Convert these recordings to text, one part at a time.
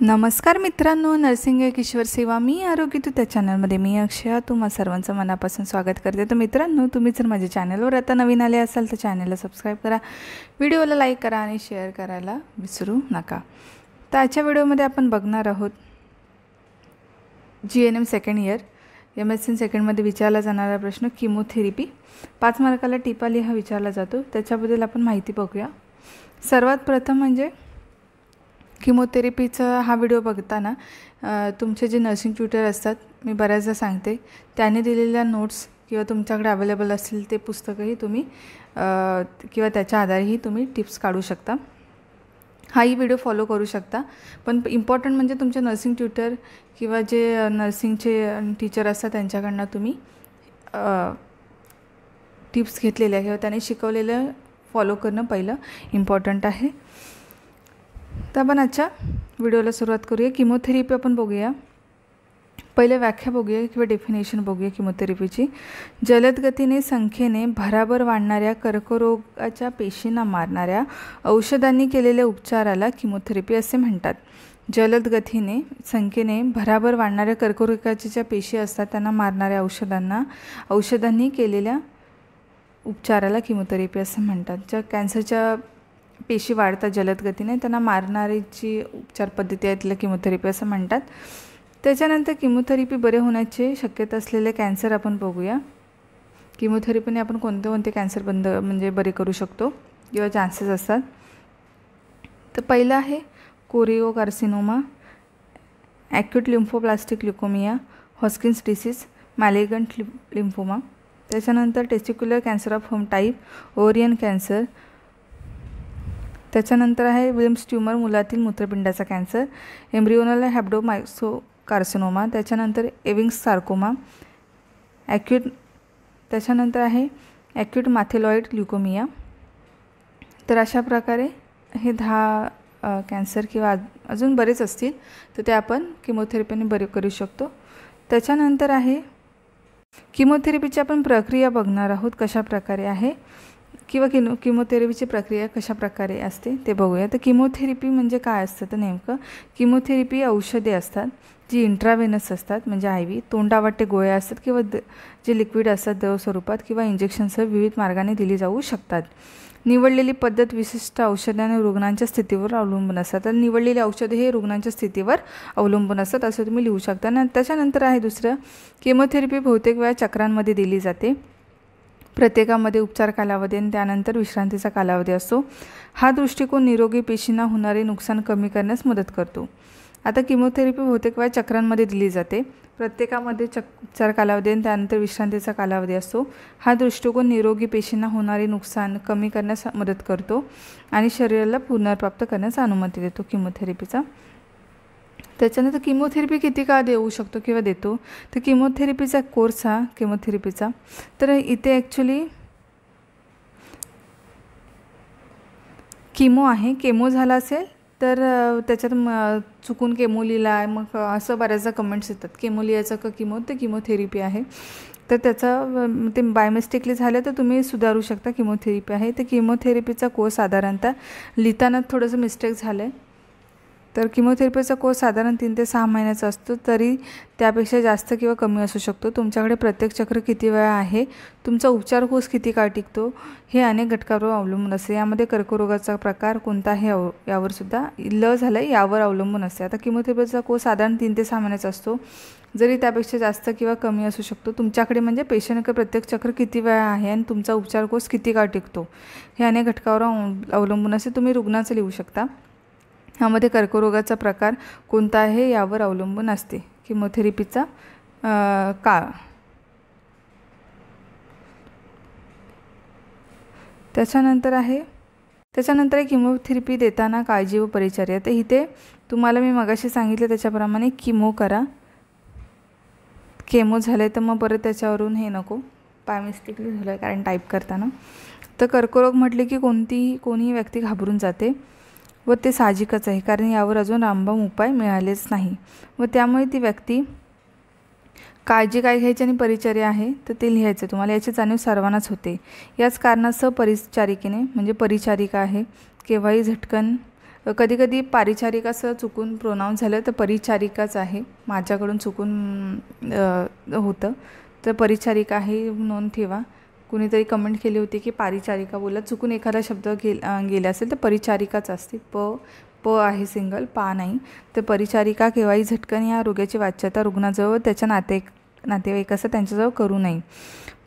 नमस्कार मित्रांनो नर्सिंग किशोर सेवा मी आरोग्य तू त्या चॅनलमध्ये मी अक्षया तुम्हाला सर्वांचं मनापासून स्वागत करते तर मित्रांनो तुम्ही जर माझ्या चॅनलवर आता नवीन आले असाल तर चॅनलला सबस्क्राईब करा व्हिडिओला लाईक करा आणि शेअर करायला विसरू नका तर आजच्या व्हिडिओमध्ये आपण बघणार आहोत G N M second year M S C सेकंडमध्ये विचारला जाणारा प्रश्न किमोथेरपी पाच मार्काला टिपाली हा विचारला जातो त्याच्याबद्दल आपण माहिती बघूया सर्वात प्रथम म्हणजे किमोथेरपीचा हा व्हिडिओ बघताना तुमचे जे नर्सिंग ट्युटर असतात मी बऱ्याचदा सांगते त्याने दिलेल्या नोट्स किंवा तुमच्याकडे अवेलेबल असतील ते पुस्तकंही तुम्ही किंवा त्याच्या आधारेही तुम्ही टिप्स काढू शकता हाही व्हिडिओ फॉलो करू शकता पण इम्पॉर्टंट म्हणजे तुमचे नर्सिंग ट्युटर किंवा जे नर्सिंगचे टीचर असतात त्यांच्याकडनं तुम्ही टिप्स घेतलेल्या किंवा त्याने शिकवलेलं फॉलो करणं पहिलं इम्पॉर्टंट आहे तर आपण आजच्या व्हिडिओला सुरुवात करूया किमोथेरपी आपण बघूया पहिले व्याख्या बघूया किंवा डेफिनेशन बघूया किमोथेरपीची जलद गतीने संख्येने भराभर वाढणाऱ्या कर्करोगाच्या पेशींना मारणाऱ्या औषधांनी केलेल्या उपचाराला किमोथेरपी असे म्हणतात जलद गतीने संख्येने भराभर वाढणाऱ्या कर्करोगाच्या ज्या पेशी असतात त्यांना मारणाऱ्या औषधांना औषधांनी केलेल्या उपचाराला किमोथेरपी असं म्हणतात ज्या कॅन्सरच्या पेशी वाढतात जलद गतीने त्यांना मारणारी जी उपचार पद्धती आहे तिला किमोथेरपी असं म्हणतात त्याच्यानंतर किमोथेरपी बरे होण्याची शक्यता असलेले कॅन्सर आपण बघूया किमोथेरपीने आपण कोणते कोणते कॅन्सर बंद म्हणजे बरे करू शकतो किंवा चान्सेस असतात तर पहिलं आहे choriocarcinoma acute lymphoblastic leukaemia Hodgkin's disease malignant lymphoma त्याच्यानंतर testicular cancer of home type ovarian cancer त्याच्यानंतर आहे विम्स ट्यूमर मुलातील मूत्रपिंडाचा कॅन्सर एम्ब्रिओनल हॅबडो कार्सिनोमा त्याच्यानंतर एविंग्स सार्कोमा ॲक्यूट त्याच्यानंतर आहे ॲक्यूट माथेलॉइड ल्युकोमिया तर अशा प्रकारे हे दहा कॅन्सर किंवा अजून बरेच असतील तर ते आपण किमोथेरपीने बरे करू शकतो त्याच्यानंतर आहे किमोथेरपीची आपण प्रक्रिया बघणार आहोत कशा प्रकारे आहे किंवा किनो किमोथेरपीची प्रक्रिया कशा प्रकारे असते ते बघूया तर किमोथेरपी म्हणजे काय असतं तर नेमकं किमोथेरपी औषधे असतात जी इंट्रावेनस असतात म्हणजे आय व्ही तोंडावाटे गोळ्या असतात किंवा द जे लिक्विड असतात द्रव स्वरूपात किंवा इंजेक्शनसह विविध मार्गाने दिली जाऊ शकतात निवडलेली पद्धत विशिष्ट औषधाने रुग्णांच्या स्थितीवर अवलंबून असतात तर निवडलेली औषधे हे रुग्णांच्या स्थितीवर अवलंबून असतात असं तुम्ही लिहू शकता त्याच्यानंतर आहे दुसरं किमोथेरपी बहुतेक वेळा चक्रांमध्ये दिली जाते प्रत्येकामध्ये उपचार कालावधी आणि त्यानंतर विश्रांतीचा कालावधी असतो हा दृष्टिकोन निरोगी पेशींना होणारे नुकसान कमी करण्यास मदत करतो आता किमोथेरपी बहुतेक वेळा चक्रांमध्ये दिली जाते प्रत्येकामध्ये चक उपचार कालावधी आणि त्यानंतर विश्रांतीचा कालावधी असतो हा दृष्टिकोन निरोगी पेशींना होणारे नुकसान कमी करण्यास मदत करतो आणि शरीराला पुनर्प्राप्त करण्यास अनुमती देतो किमोथेरपीचा त्याच्यानंतर किमोथेरपी किती काळ देऊ शकतो किंवा देतो तर किमोथेरपीचा कोर्स हा किमोथेरपीचा तर इथे ॲक्च्युली किमो आहे केमो झाला असेल तर त्याच्यात म चुकून केमो लिहिला आहे मग असं बऱ्याचदा कमेंट्स येतात केमो लिहायचं का किमो ते किमोथेरपी आहे तर त्याचा ते बायमिस्टेकली झालं तर तुम्ही सुधारू शकता किमोथेरपी आहे तर किमोथेरपीचा कोर्स साधारणतः लिहिताना थोडंसं मिस्टेक झालं आहे तर किमोथेरपीचा कोर्स साधारण तीन ते सहा महिन्याचा असतो तरी त्यापेक्षा जास्त किंवा कमी असू शकतो तुमच्याकडे प्रत्येक चक्र किती वेळा आहे तुमचा उपचार कोर्स किती काळ टिकतो हे अनेक घटकावर अवलंबून असते यामध्ये कर्करोगाचा प्रकार कोणता आहे अव यावरसुद्धा ल झालं यावर अवलंबून असते आता किमोथेरपीचा कोर्स साधारण तीन ते सहा महिन्याचा असतो जरी त्यापेक्षा जास्त किंवा कमी असू शकतो तुमच्याकडे म्हणजे पेशंटकडे प्रत्येक चक्र किती वेळा आहे आणि तुमचा उपचार कोर्स किती काळ टिकतो हे अनेक घटकावर अवलंबून असते तुम्ही रुग्णाचं लिहू शकता ह्यामध्ये कर्करोगाचा प्रकार कोणता आहे यावर अवलंबून असते किमोथेरपीचा काळ त्याच्यानंतर आहे त्याच्यानंतर किमोथेरपी देताना काळजी व परिचर्या तर इथे तुम्हाला मी मगाशी सांगितलं त्याच्याप्रमाणे किमो करा केमो आहे तर मग परत त्याच्यावरून हे नको पाय मिस्टेकली झालं कारण टाईप करताना तर कर्करोग म्हटले की कोणतीही कोणीही व्यक्ती घाबरून जाते व ते साहजिकच आहे कारण यावर अजून रामबाम उपाय मिळालेच नाही व त्यामुळे ती व्यक्ती काळजी काय घ्यायची आणि परिचर्या आहे तर ते लिहायचं तुम्हाला याची जाणीव सर्वांनाच होते याच कारणासह परिचारिकेने म्हणजे परिचारिका आहे केव्हाही झटकन कधीकधी पारिचारिकासह चुकून प्रोनाऊन झालं तर परिचारिकाच आहे माझ्याकडून चुकून होतं तर परिचारिका आहे नोंद ठेवा कुणीतरी कमेंट केली होती की पारिचारिका बोला चुकून एखादा शब्द गे गेला असेल तर परिचारिकाच असते प प आहे सिंगल पा नाही तर परिचारिका केव्हाही झटकन या रोग्याची वाच्यता रुग्णाजवळ त्याच्या नाते नातेवाईक असं त्यांच्याजवळ करू नये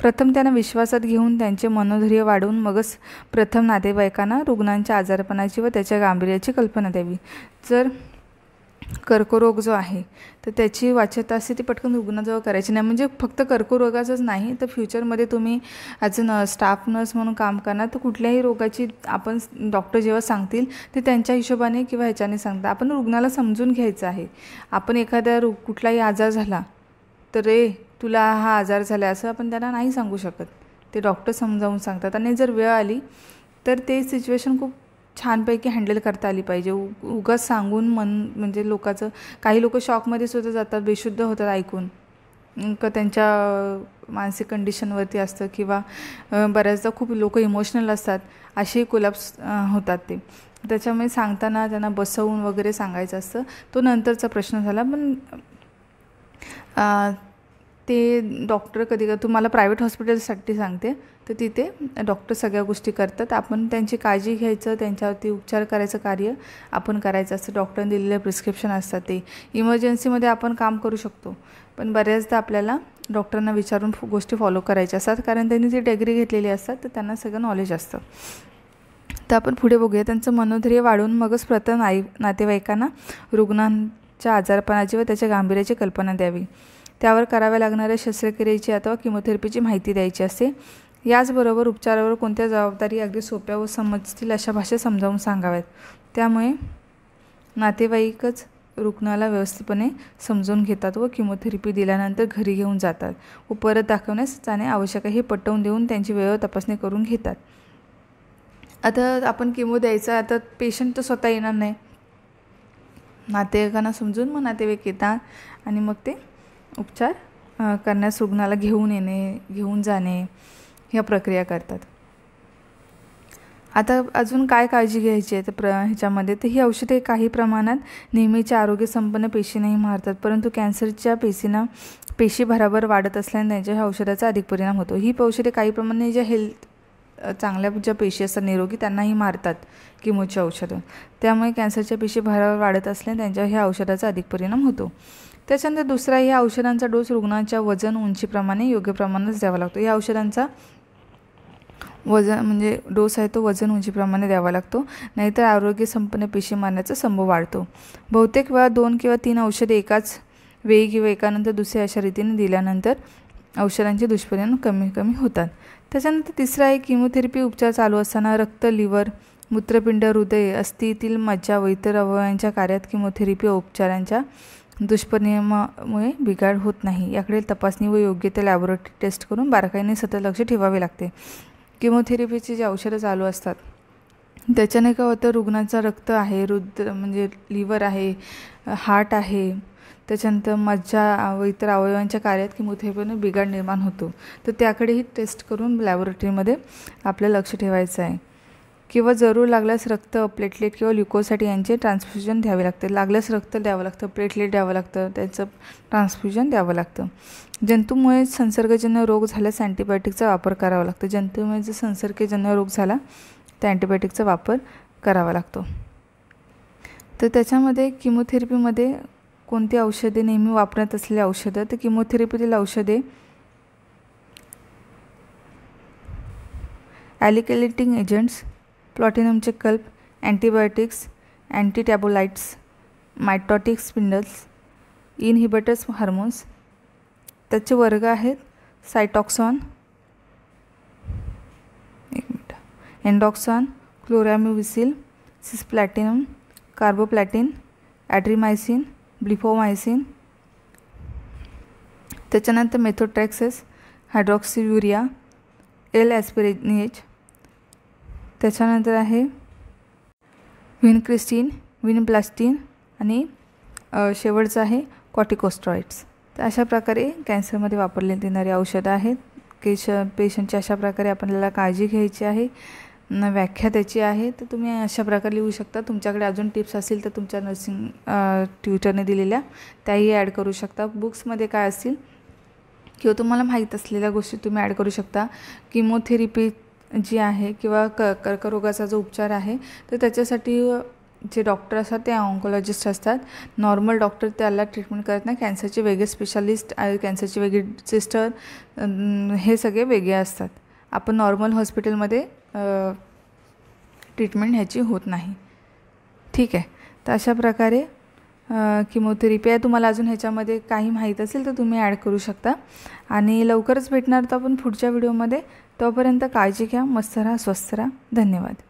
प्रथम त्यांना विश्वासात घेऊन त्यांचे मनोधैर्य वाढवून मगच प्रथम नातेवाईकांना रुग्णांच्या आजारपणाची व त्याच्या गांभीर्याची कल्पना द्यावी जर कर्करोग जो आहे तर त्याची वाच्यता असते ती पटकन रुग्णाजवळ करायची नाही म्हणजे फक्त कर्करोगाचंच नाही तर फ्युचरमध्ये तुम्ही ॲज अ न स्टाफ नर्स म्हणून काम करणार तर कुठल्याही रोगाची आपण डॉक्टर जेव्हा सांगतील ते त्यांच्या हिशोबाने किंवा ह्याच्याने सांगतात आपण रुग्णाला समजून घ्यायचं आहे आपण एखाद्या रु कुठलाही आजार झाला तर रे तुला हा आजार झाला असं आपण त्यांना नाही सांगू शकत ते डॉक्टर समजावून सांगतात आणि जर वेळ आली तर ते सिच्युएशन खूप छानपैकी हँडल करता आली पाहिजे उ उगाच सांगून मन म्हणजे लोकाचं काही लोक शॉकमध्ये सुद्धा जातात बेशुद्ध होतात ऐकून का त्यांच्या मानसिक कंडिशनवरती असतं किंवा बऱ्याचदा खूप लोक इमोशनल असतात असेही कोलॅप्स होतात ते त्याच्यामुळे सांगताना त्यांना बसवून वगैरे सांगायचं असतं तो नंतरचा प्रश्न झाला पण ते डॉक्टर कधी कधी तुम्हाला प्रायव्हेट हॉस्पिटलसाठी सांगते तर तिथे डॉक्टर सगळ्या गोष्टी करतात आपण त्यांची काळजी घ्यायचं त्यांच्यावरती उपचार करायचं कार्य आपण करायचं असतं डॉक्टरने दिलेलं प्रिस्क्रिप्शन असतात ते इमर्जन्सीमध्ये आपण काम करू शकतो पण बऱ्याचदा आपल्याला डॉक्टरांना विचारून गोष्टी फॉलो करायच्या असतात कारण त्यांनी जी डिग्री घेतलेली असतात तर त्यांना सगळं नॉलेज असतं तर आपण पुढे बघूया त्यांचं मनोधैर्य वाढवून मगच प्रथम आई नातेवाईकांना रुग्णांच्या आजारपणाची व त्याच्या गांभीर्याची कल्पना द्यावी त्यावर कराव्या लागणाऱ्या शस्त्रक्रियेची अथवा किमोथेरपीची माहिती द्यायची असते याचबरोबर उपचारावर कोणत्या जबाबदारी अगदी सोप्या व समजतील अशा भाषेत समजावून सांगाव्यात त्यामुळे नातेवाईकच रुग्णाला व्यवस्थितपणे समजून घेतात व किमोथेरपी दिल्यानंतर घरी घेऊन जातात व परत दाखवण्यास जाणे आवश्यक आहे हे पटवून देऊन त्यांची वेळ तपासणी करून घेतात आता आपण किमो द्यायचा आता पेशंट तर स्वतः येणार नाही नातेवाईकांना समजून मग नातेवाईक येतात आणि मग ते उपचार करण्यास रुग्णाला घेऊन येणे घेऊन जाणे ह्या प्रक्रिया करतात आता अजून काय काळजी घ्यायची आहे तर प्र ह्याच्यामध्ये तर ही औषधे काही प्रमाणात नेहमीच्या आरोग्यसंपन्न पेशी नाही मारतात परंतु कॅन्सरच्या पेशींना पेशी भराभर वाढत असल्याने त्यांच्या ह्या औषधाचा अधिक परिणाम होतो ही औषधे काही प्रमाणात ज्या हेल्थ चांगल्या ज्या पेशी असतात निरोगी त्यांनाही मारतात किमोच्या औषधं त्यामुळे कॅन्सरच्या पेशी भरावर वाढत असल्याने त्यांच्या ह्या औषधाचा अधिक परिणाम होतो त्याच्यानंतर दुसरा ह्या औषधांचा डोस रुग्णाच्या वजन उंचीप्रमाणे योग्य प्रमाणात द्यावा लागतो या औषधांचा वजन म्हणजे डोस आहे तो वजन उंचीप्रमाणे द्यावा लागतो नाहीतर आरोग्य संपन्न पेशी मारण्याचा संभव वाढतो बहुतेक वेळा दोन किंवा तीन औषधे एकाच वेळी किंवा एकानंतर दुसऱ्या अशा रीतीने दिल्यानंतर औषधांचे दुष्परिणाम कमी कमी होतात त्याच्यानंतर तिसरा आहे किमोथेरपी उपचार चालू असताना रक्त लिव्हर मूत्रपिंड हृदय अस्थितील मज्जा व इतर अवयवांच्या कार्यात किमोथेरपी उपचारांच्या दुष्परिणामामुळे बिघाड होत नाही याकडे तपासणी व योग्य त्या लॅबोरेटरी टेस्ट करून बारकाईने सतत लक्ष ठेवावे लागते किमोथेरपीची जे औषधं चालू असतात त्याच्याने काय होतं रुग्णाचं रक्त आहे रुद्र म्हणजे लिव्हर आहे हार्ट आहे त्याच्यानंतर मज्जा व इतर अवयवांच्या कार्यात किमोथेरपीनं बिघाड निर्माण होतो तर त्याकडेही टेस्ट करून लॅबोरेटरीमध्ये आपलं लक्ष ठेवायचं आहे किंवा जरूर लागल्यास रक्त प्लेटलेट किंवा ल्युकोसाइट यांचे ट्रान्सफ्युजन द्यावे लागते लागल्यास रक्त द्यावं लागतं प्लेटलेट द्यावं लागतं त्यांचं ट्रान्सफ्युजन द्यावं लागतं जंतूमुळे संसर्गजन्य रोग झाल्यास अँटीबायोटिकचा वापर करावा लागतो जंतूमुळे जर संसर्गजन्य रोग झाला तर अँटीबायोटिकचा वापर करावा लागतो तर त्याच्यामध्ये किमोथेरपीमध्ये कोणती औषधे नेहमी वापरत असलेली औषधं तर किमोथेरपीतील औषधे ॲलिकेलेटिंग एजंट्स प्लॉटिनमचे कल्प antibiotics antimetabolites mitotic spindles inhibitors hormones त्याचे वर्ग आहेत सायटॉक्सॉन एक मिनटं एन्डॉक्सॉन क्लोरॅम्युविसिल सिस्प्लॅटिनम कार्बोप्लॅटिन ॲड्रिमायसिन ब्लिफोमायसिन त्याच्यानंतर मेथोट्रॅक्सेस हायड्रॉक्सियुरिया एल ॲस्पिरेनिएच त्याच्यानंतर आहे विन विन ब्लास्टिन आणि शेवटचं आहे कॉटिकोस्ट्रॉइड्स तर अशा प्रकारे कॅन्सरमध्ये वापरले देणारी औषधं आहेत केश पेशंटची अशा प्रकारे आपल्याला काळजी घ्यायची आहे व्याख्या त्याची आहे तर तुम्ही अशा प्रकारे लिहू शकता तुमच्याकडे अजून टिप्स असतील तर तुमच्या नर्सिंग ट्युटरने दिलेल्या त्याही ॲड करू शकता बुक्समध्ये काय असतील किंवा तुम्हाला माहीत असलेल्या गोष्टी तुम्ही ॲड करू शकता किमोथेरपी जी आहे किंवा क कर्करोगाचा जो उपचार आहे तर त्याच्यासाठी जे डॉक्टर असतात ते ऑन्कोलॉजिस्ट असतात नॉर्मल डॉक्टर त्याला ट्रीटमेंट करत नाही कॅन्सरचे वेगळे स्पेशालिस्ट कॅन्सरचे वेगळी सिस्टर हे सगळे वेगळे असतात आपण नॉर्मल हॉस्पिटलमध्ये ट्रीटमेंट ह्याची होत नाही ठीक आहे तर अशा प्रकारे किमोथेरपी आहे तुम्हाला अजून ह्याच्यामध्ये काही माहीत असेल तर तुम्ही ॲड करू शकता आणि लवकरच भेटणार तर आपण पुढच्या व्हिडिओमध्ये तोपर्यंत काळजी घ्या मस्त राहा स्वस्त राहा धन्यवाद